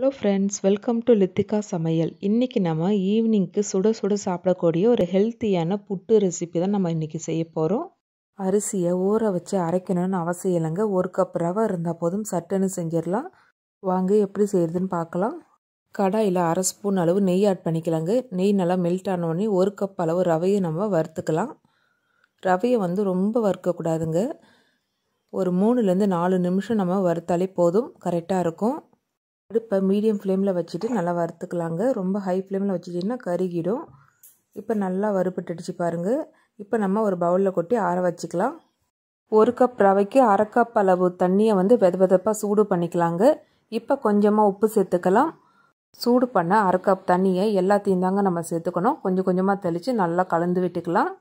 hello friends welcome to Lithika சமையல் இன்றைக்கி நம்ம ஈவினிங்க்கு சுட சுட சாப்பிடக்கூடிய ஒரு ஹெல்த்தியான புட்டு ரெசிபி தான் நம்ம இன்றைக்கி செய்ய போகிறோம் அரிசியை ஊற வச்சு அரைக்கணும்னு அவசியம் இல்லைங்க ஒரு கப் ரவை இருந்தால் போதும் சட்டுன்னு செஞ்சிடலாம் வாங்க எப்படி செய்கிறதுன்னு பார்க்கலாம் கடாயில் அரை ஸ்பூன் அளவு நெய் ஆட் பண்ணிக்கலாங்க நெய் நல்லா மெல்ட் ஆனோடனே ஒரு கப் அளவு ரவையை நம்ம வறுத்துக்கலாம் ரவையை வந்து ரொம்ப வறுக்கக்கூடாதுங்க ஒரு மூணுலேருந்து நாலு நிமிஷம் நம்ம வறுத்தாலே போதும் கரெக்டாக இருக்கும் அடுப்பை மீடியம் ஃப்ளேமில் வச்சுட்டு நல்லா வறுத்துக்கலாங்க ரொம்ப ஹை ஃப்ளேமில் வச்சுட்டிங்கன்னா கருகிடும் இப்போ நல்லா வறுப்பட்டுடுச்சு பாருங்கள் இப்போ நம்ம ஒரு பவுலில் கொட்டி ஆற வச்சுக்கலாம் ஒரு கப் ரவைக்கு அரை கப் அளவு தண்ணியை வந்து வெத வெதப்பாக சூடு பண்ணிக்கலாங்க இப்போ கொஞ்சமாக உப்பு சேர்த்துக்கலாம் சூடு பண்ண அரை கப் தண்ணியை எல்லாத்தையும் தாங்க நம்ம சேர்த்துக்கணும் கொஞ்சம் கொஞ்சமாக தெளித்து நல்லா கலந்து விட்டுக்கலாம்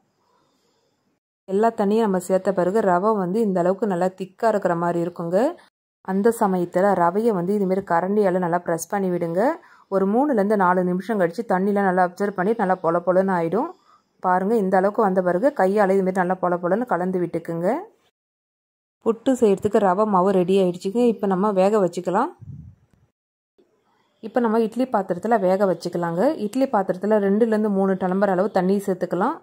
எல்லா தண்ணியும் நம்ம சேர்த்த பிறகு ரவை வந்து இந்த அளவுக்கு நல்லா திக்காக இருக்கிற மாதிரி இருக்குங்க அந்த சமயத்தில் ரவையை வந்து இதுமாரி கரண்டியால் நல்லா ப்ரெஸ் பண்ணி விடுங்க ஒரு மூணுலேருந்து நாலு நிமிஷம் கழித்து தண்ணியெலாம் நல்லா அப்சர்வ் பண்ணிட்டு நல்லா பொல பொலன்னு ஆகிடும் பாருங்கள் இந்த அளவுக்கு வந்த பிறகு கையால் இதுமாரி நல்லா பொல பொலன்னு கலந்து விட்டுக்குங்க புட்டு செய்கிறதுக்கு ரவை மாவு ரெடி ஆகிடுச்சிங்க இப்போ நம்ம வேக வச்சுக்கலாம் இப்போ நம்ம இட்லி பாத்திரத்தில் வேக வச்சுக்கலாங்க இட்லி பாத்திரத்தில் ரெண்டுலேருந்து மூணு டலம்பர் அளவு தண்ணி சேர்த்துக்கலாம்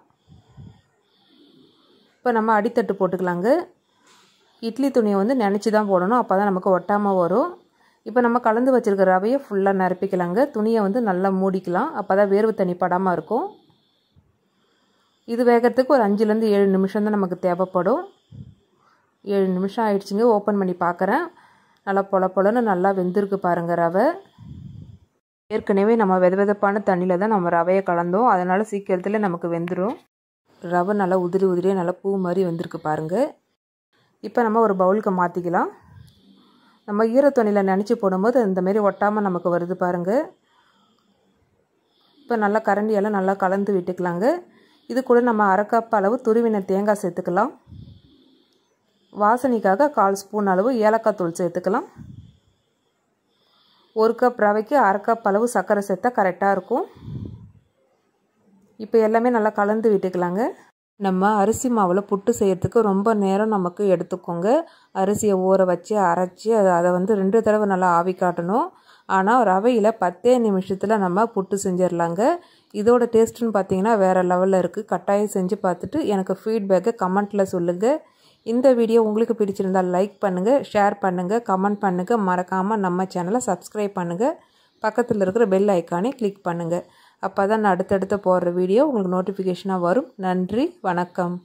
இப்போ நம்ம அடித்தட்டு போட்டுக்கலாங்க இட்லி துணியை வந்து நினச்சி தான் போடணும் அப்போ தான் நமக்கு ஒட்டாமல் வரும் இப்போ நம்ம கலந்து வச்சுருக்க ரவையை ஃபுல்லாக நிரப்பிக்கலாங்க துணியை வந்து நல்லா மூடிக்கலாம் அப்போ தான் வேர்வு தண்ணி படாமல் இருக்கும் இது வேகிறதுக்கு ஒரு அஞ்சுலேருந்து ஏழு நிமிஷம் தான் நமக்கு தேவைப்படும் ஏழு நிமிஷம் ஆயிடுச்சுங்க ஓப்பன் பண்ணி பார்க்குறேன் நல்லா பொல பொலன்னு நல்லா வெந்திருக்கு பாருங்கள் ரவை ஏற்கனவே நம்ம வெத வெதப்பான தண்ணியில் தான் நம்ம ரவையை கலந்தோம் அதனால் சீக்கிரத்தில் நமக்கு வெந்துடும் ரவை நல்லா உதிரி உதிரியாக நல்லா பூ மாதிரி வந்திருக்கு பாருங்கள் இப்போ நம்ம ஒரு பவுலுக்கு மாற்றிக்கலாம் நம்ம ஈரத்துணியில் நினச்சி போடும்போது இந்தமாரி ஒட்டாமல் நமக்கு வருது பாருங்கள் இப்போ நல்லா கரண்டியெல்லாம் நல்லா கலந்து விட்டுக்கலாங்க இது கூட நம்ம அரைக்கப் அளவு துருவின தேங்காய் சேர்த்துக்கலாம் வாசனைக்காக கால் ஸ்பூன் அளவு ஏலக்காய் தூள் சேர்த்துக்கலாம் ஒரு கப் ரவைக்கு அரை கப் அளவு சர்க்கரை சேர்த்தா கரெக்டாக இருக்கும் இப்போ எல்லாமே நல்லா கலந்து விட்டுக்கலாங்க நம்ம அரிசி மாவில் புட்டு செய்கிறதுக்கு ரொம்ப நேரம் நமக்கு எடுத்துக்கோங்க அரிசியை ஊற வச்சு அரைச்சி அதை வந்து ரெண்டு தடவை நல்லா ஆவி காட்டணும் ஆனால் ரவையில் பத்தே நிமிஷத்தில் நம்ம புட்டு செஞ்சிடலாங்க இதோட டேஸ்ட்டுன்னு பார்த்தீங்கன்னா வேறு லெவலில் இருக்குது கட்டாயம் செஞ்சு பார்த்துட்டு எனக்கு ஃபீட்பேக்கை கமெண்ட்டில் சொல்லுங்கள் இந்த வீடியோ உங்களுக்கு பிடிச்சிருந்தால் லைக் பண்ணுங்கள் ஷேர் பண்ணுங்கள் கமெண்ட் பண்ணுங்கள் மறக்காமல் நம்ம சேனலை சப்ஸ்கிரைப் பண்ணுங்கள் பக்கத்தில் இருக்கிற பெல் ஐக்கானே கிளிக் பண்ணுங்கள் அப்போ தான் நான் அடுத்தடுத்து போடுற வீடியோ உங்களுக்கு நோட்டிஃபிகேஷனாக வரும் நன்றி வணக்கம்